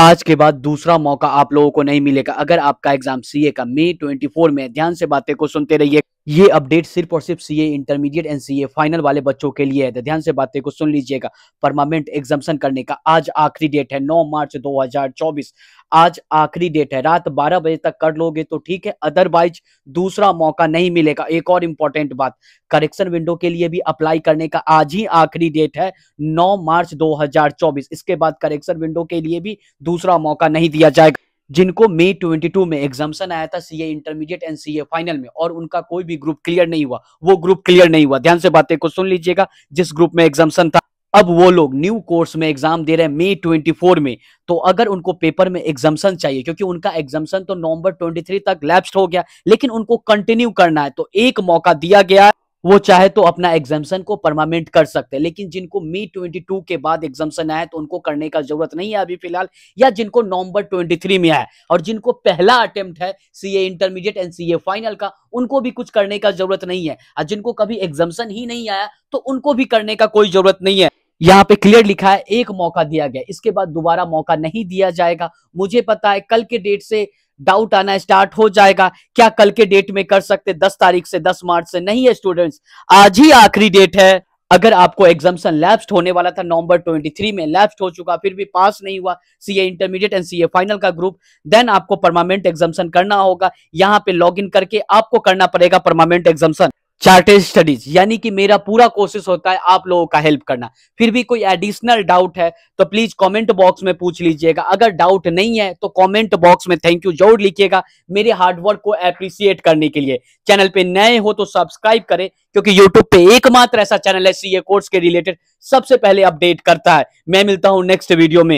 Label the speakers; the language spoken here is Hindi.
Speaker 1: आज के बाद दूसरा मौका आप लोगों को नहीं मिलेगा अगर आपका एग्जाम सीए का मई 24 में ध्यान से बातें को सुनते रहिए ये अपडेट सिर्फ और सिर्फ CA intermediate and CA final वाले बच्चों के लिए है तो ध्यान से बातें को सुन लीजिएगा परमानेंट एग्जामेशन करने का आज आखिरी डेट है 9 मार्च 2024 आज आखिरी डेट है रात 12 बजे तक कर लोगे तो ठीक है अदरवाइज दूसरा मौका नहीं मिलेगा एक और इंपॉर्टेंट बात करेक्शन विंडो के लिए भी अप्लाई करने का आज ही आखिरी डेट है 9 मार्च 2024 इसके बाद करेक्शन विंडो के लिए भी दूसरा मौका नहीं दिया जाएगा जिनको मई 22 में एग्जामेशन आया था CA intermediate and CA final में और उनका कोई भी ग्रुप क्लियर नहीं हुआ वो ग्रुप क्लियर नहीं हुआ ध्यान से बातें को सुन लीजिएगा जिस ग्रुप में एग्जामेशन था अब वो लोग न्यू कोर्स में एग्जाम दे रहे हैं मई 24 में तो अगर उनको पेपर में एग्जामेशन चाहिए क्योंकि उनका एग्जाम्सन तो नवंबर 23 तक लैप्स हो गया लेकिन उनको कंटिन्यू करना है तो एक मौका दिया गया वो चाहे तो अपना एग्जामेशन को परमानेंट कर सकते हैं लेकिन जिनको मई 22 के बाद एग्जामेशन आया तो उनको करने का जरूरत नहीं है अभी फिलहाल या जिनको नवंबर 23 में आया और जिनको पहला अटेम्प्ट है C A intermediate and C final का उनको भी कुछ करने का जरूरत नहीं है और जिनको कभी एग्जामेशन ही नहीं आया तो उनको भी करने का कोई जरूरत नहीं है यहाँ पे क्लियर लिखा है एक मौका दिया गया इसके बाद दोबारा मौका नहीं दिया जाएगा मुझे पता है कल के डेट से डाउट आना स्टार्ट हो जाएगा क्या कल के डेट में कर सकते दस तारीख से दस मार्च से नहीं है स्टूडेंट्स आज ही आखिरी डेट है अगर आपको एग्जामेशन लैप्स्ड होने वाला था नवंबर 23 में लैप्स्ड हो चुका फिर भी पास नहीं हुआ CA intermediate and CA final का ग्रुप देन आपको परमानेंट एग्जामेशन करना होगा यहाँ पे इन करके आपको करना पड़ेगा परमानेंट एग्जामेशन चार्टेड स्टडीज यानी कि मेरा पूरा कोशिश होता है आप लोगों का हेल्प करना फिर भी कोई एडिशनल डाउट है तो प्लीज कमेंट बॉक्स में पूछ लीजिएगा अगर डाउट नहीं है तो कमेंट बॉक्स में थैंक यू जरूर लिखिएगा मेरे हार्डवर्क को अप्रिसिएट करने के लिए चैनल पे नए हो तो सब्सक्राइब करें क्योंकि यूट्यूब पे एकमात्र ऐसा चैनल है सीए कोर्स के रिलेटेड सबसे पहले अपडेट करता है मैं मिलता हूं नेक्स्ट वीडियो में